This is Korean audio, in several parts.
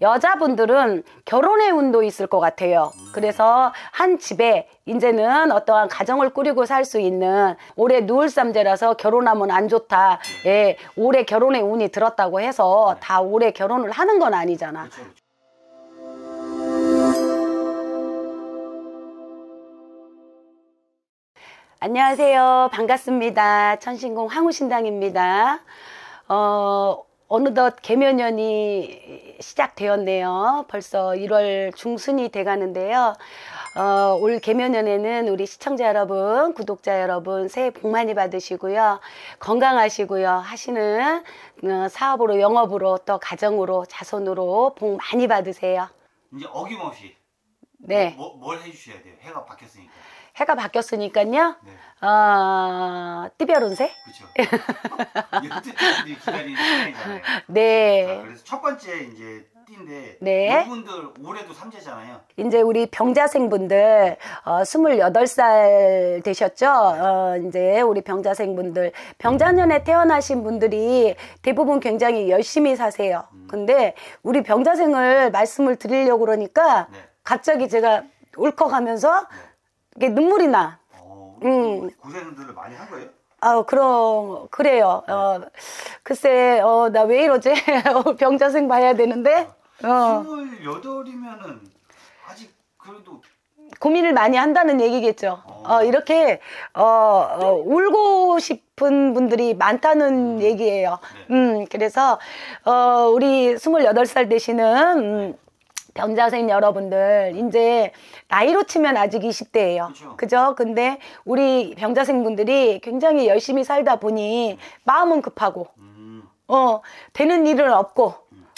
여자분들은 결혼의 운도 있을 것 같아요. 그래서 한 집에 이제는 어떠한 가정을 꾸리고 살 수 있는 올해 누울 삼재라서 결혼하면 안 좋다. 예, 올해 결혼의 운이 들었다고 해서 다 올해 결혼을 하는 건 아니잖아. 안녕하세요. 반갑습니다. 천신공 황우신당입니다 어, 어느덧 개면연이 시작되었네요. 벌써 1월 중순이 돼가는데요. 어, 올 개면연에는 우리 시청자 여러분, 구독자 여러분 새해 복 많이 받으시고요. 건강하시고요. 하시는 어, 사업으로, 영업으로, 또 가정으로, 자손으로 복 많이 받으세요. 이제 어김없이 네. 뭐, 뭘 해주셔야 돼요? 해가 바뀌었으니까. 해가 바뀌었으니까요. 네. 어, 띠별운세? 그렇죠. 어, 네. 자, 그래서 첫 번째 이제 띠인데 네. 이분들 올해도 삼재잖아요. 이제 우리 병자생분들 어, 28살 되셨죠? 어, 이제 우리 병자생분들 병자년에 태어나신 분들이 대부분 굉장히 열심히 사세요. 음. 근데 우리 병자생을 말씀을 드리려고 그러니까 네. 갑자기 제가 울컥하면서 네. 이게 눈물이 나. 어, 음. 뭐 고생들을 많이 한 거예요? 아, 그럼 그래요. 네. 어, 글쎄, 어, 나 왜 이러지? 어, 병자생 봐야 되는데. 28이면은 아, 어. 아직 그래도 고민을 많이 한다는 얘기겠죠. 어. 어, 이렇게 어, 어, 울고 싶은 분들이 많다는 음. 얘기예요. 네. 음, 그래서 어, 우리 28살 되시는 음, 병자생 여러분들 이제 나이로 치면 아직 20대예요. 그죠 근데 우리 병자생분들이 굉장히 열심히 살다 보니 마음은 급하고 음. 어 되는 일은 없고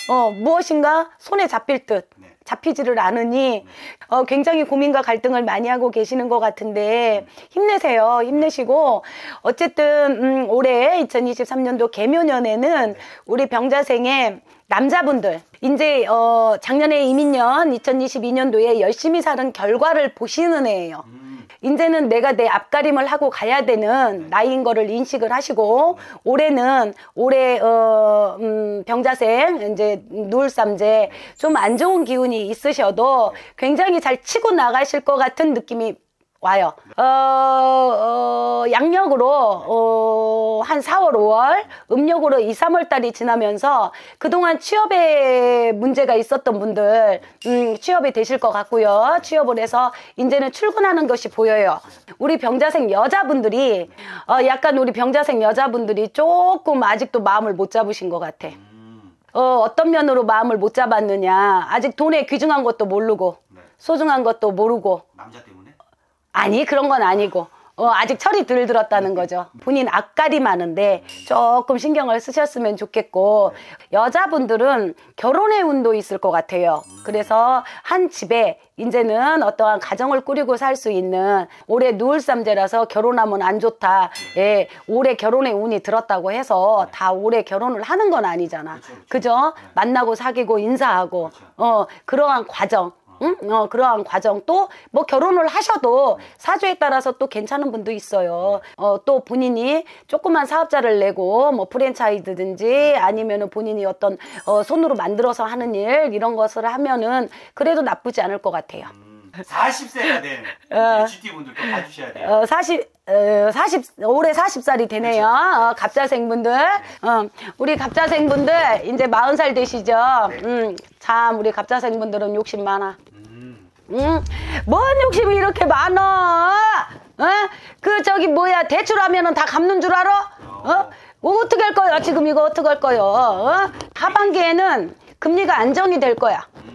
어, 무엇인가 손에 잡힐 듯 네. 잡히지를 않으니 네. 어, 굉장히 고민과 갈등을 많이 하고 계시는 것 같은데 음. 힘내세요. 힘내시고 어쨌든 음, 올해 2023년도 개묘년에는 네. 우리 병자생의 남자분들 이제 어, 작년에 이민년 2022년도에 열심히 사는 결과를 보시는 해예요. 음. 이제는 내가 내 앞가림을 하고 가야 되는 나이인 거를 인식을 하시고 올해는 올해 어, 음, 병자생 이제 누울삼재 좀안 좋은 기운이 있으셔도 굉장히 잘 치고 나가실 것 같은 느낌이 와요. 어, 어 양력으로 어, 한 4월, 5월, 음력으로 2, 3월 달이 지나면서 그동안 취업에 문제가 있었던 분들 음, 취업이 되실 것 같고요. 취업을 해서 이제는 출근하는 것이 보여요. 우리 병자생 여자분들이 어, 약간 우리 병자생 여자분들이 조금 아직도 마음을 못 잡으신 것 같아. 어, 어떤 면으로 마음을 못 잡았느냐. 아직 돈에 귀중한 것도 모르고 네. 소중한 것도 모르고. 남자 때문에. 아니 그런 건 아니고 어, 아직 철이 덜 들었다는 거죠. 본인 앞가림 많은데 조금 신경을 쓰셨으면 좋겠고 여자분들은 결혼의 운도 있을 것 같아요. 그래서 한 집에 이제는 어떠한 가정을 꾸리고 살 수 있는 올해 누울삼재라서 결혼하면 안 좋다. 예, 올해 결혼의 운이 들었다고 해서 다 올해 결혼을 하는 건 아니잖아. 그죠? 만나고 사귀고 인사하고 어 그러한 과정 응? 어, 그러한 과정 또 뭐 결혼을 하셔도 사주에 따라서 또 괜찮은 분도 있어요. 네. 어, 또 본인이 조그만 사업자를 내고 뭐 프랜차이즈든지 아니면은 본인이 어떤 어, 손으로 만들어서 하는 일 이런 것을 하면은 그래도 나쁘지 않을 것 같아요. 음. 40세가 된 어. GT분들도 봐주셔야 돼요. 어, 40, 어, 40, 올해 40살이 되네요. 그렇죠. 어, 갑자생분들. 네. 어, 우리 갑자생분들, 이제 40살 되시죠? 네. 음, 참, 우리 갑자생분들은 욕심 많아. 음, 뭔 욕심이 이렇게 많아 어? 그, 저기, 뭐야, 대출하면은 다 갚는 줄 알아? 어? 어? 뭐 어떻게 할 거야, 지금 이거 어떻게 할 거야? 어? 하반기에는 금리가 안정이 될 거야. 음.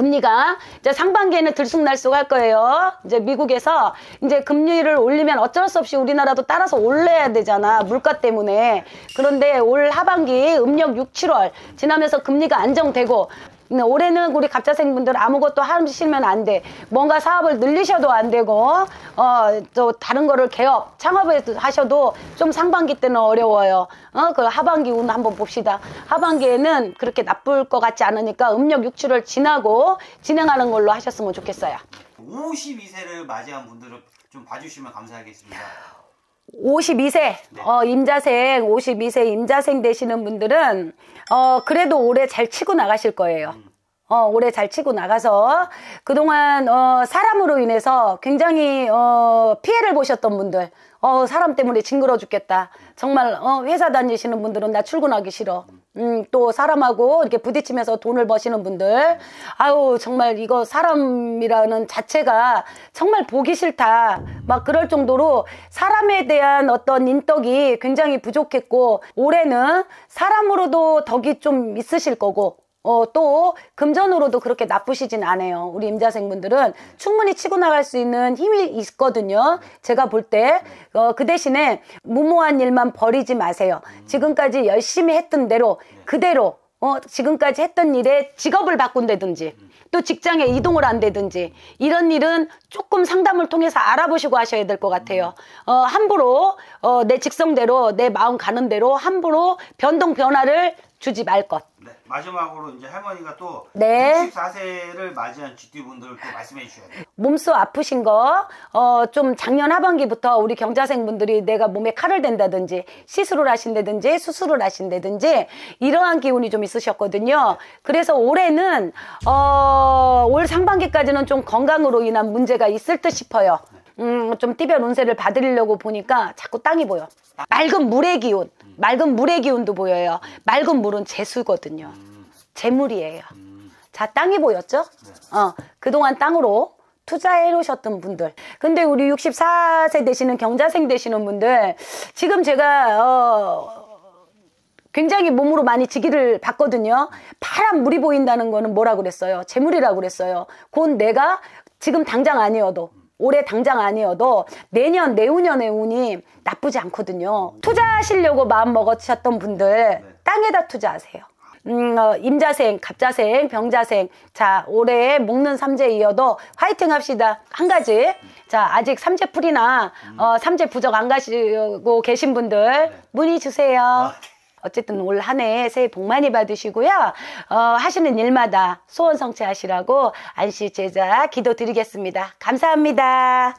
금리가 이제 상반기에는 들쑥날쑥 할 거예요. 이제 미국에서 이제 금리를 올리면 어쩔 수 없이 우리나라도 따라서 올려야 되잖아. 물가 때문에. 그런데 올 하반기 음력 6, 7월 지나면서 금리가 안정되고 네, 올해는 우리 갑자생분들 아무것도 하시면 안 돼. 뭔가 사업을 늘리셔도 안 되고 어또 다른 거를 개업, 창업을 하셔도 좀 상반기 때는 어려워요. 어그 하반기 운 한번 봅시다. 하반기에는 그렇게 나쁠 것 같지 않으니까 음력 6출을 지나고 진행하는 걸로 하셨으면 좋겠어요. 52세를 맞이한 분들을 좀 봐주시면 감사하겠습니다. 52세 어, 임자생 52세 임자생 되시는 분들은 어, 그래도 올해 잘 치고 나가실 거예요. 음. 어, 올해 잘 치고 나가서 그동안 어, 사람으로 인해서 굉장히 어, 피해를 보셨던 분들 어, 사람 때문에 징그러 죽겠다. 정말 어, 회사 다니시는 분들은 나 출근하기 싫어. 음, 또 사람하고 이렇게 부딪히면서 돈을 버시는 분들. 아우 정말 이거 사람이라는 자체가 정말 보기 싫다. 막 그럴 정도로 사람에 대한 어떤 인덕이 굉장히 부족했고, 올해는 사람으로도 덕이 좀 있으실 거고, 어, 또 금전으로도 그렇게 나쁘시진 않아요. 우리 임자생분들은 충분히 치고 나갈 수 있는 힘이 있거든요. 제가 볼때 어, 그 대신에 무모한 일만 버리지 마세요. 지금까지 열심히 했던 대로 그대로 어, 지금까지 했던 일에 직업을 바꾼다든지 또 직장에 이동을 한다든지 이런 일은 조금 상담을 통해서 알아보시고 하셔야 될 것 같아요. 어, 함부로 어, 내 직성대로 내 마음 가는 대로 함부로 변동 변화를 주지 말 것. 네, 마지막으로 이제 할머니가 또 네. 64세를 맞이한 쥐띠분들을 또 말씀해 주셔야 돼요. 몸소 아프신 거, 어, 좀 작년 하반기부터 우리 경자생분들이 내가 몸에 칼을 댄다든지 시술을 하신다든지 수술을 하신다든지 이러한 기운이 좀 있으셨거든요. 그래서 올해는 어, 올 상반기까지는 좀 건강으로 인한 문제가 있을 듯 싶어요. 네. 음, 좀 띠별 운세를 받으려고 보니까 자꾸 땅이 보여. 맑은 물의 기운. 맑은 물의 기운도 보여요. 맑은 물은 재수거든요. 재물이에요. 자, 땅이 보였죠? 네. 어, 그동안 땅으로 투자해 놓으셨던 분들. 근데 우리 64세 되시는 경자생 되시는 분들, 지금 제가, 어, 굉장히 몸으로 많이 지기를 봤거든요. 파란 물이 보인다는 거는 뭐라 그랬어요? 재물이라고 그랬어요. 곧 내가 지금 당장 아니어도 올해 당장 아니어도 내년 내후년의 운이 나쁘지 않거든요. 투자하시려고 마음 먹으셨던 분들 네. 땅에다 투자하세요. 음, 어, 임자생, 갑자생, 병자생. 자, 올해 목는 삼재이어도 화이팅 합시다. 한 가지. 자, 아직 삼재풀이나 어, 삼재 부적 안 가시고 계신 분들 네. 문의 주세요. 아. 어쨌든 올 한해 새해 복 많이 받으시고요. 어, 하시는 일마다 소원 성취하시라고 안시 제자 기도 드리겠습니다. 감사합니다.